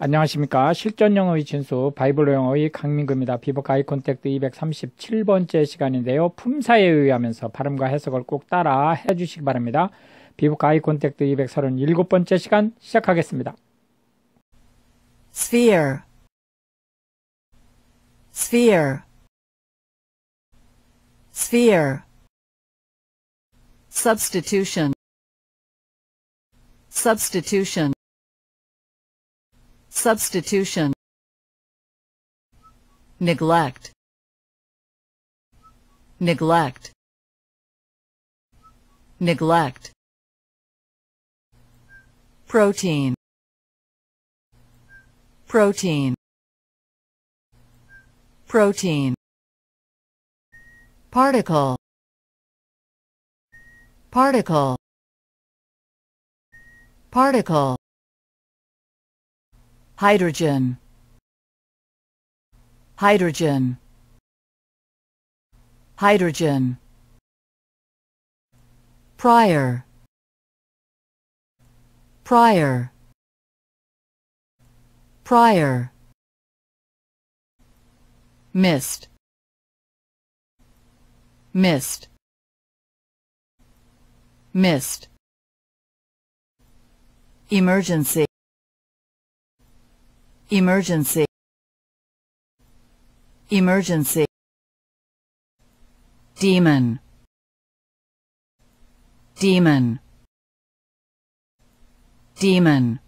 안녕하십니까. 실전 영어의 진수 바이블로 영어의 강민구입니다. 비복 아이 콘택트 237번째 시간인데요. 품사에 의하면서 발음과 해석을 꼭 따라 해주시기 바랍니다. 비복 아이 콘택트 237번째 시간 시작하겠습니다. sphere sphere sphere substitution substitution substitution neglect neglect neglect protein protein protein particle particle particle hydrogen hydrogen hydrogen prior prior prior mist mist mist emergency emergency emergency demon demon demon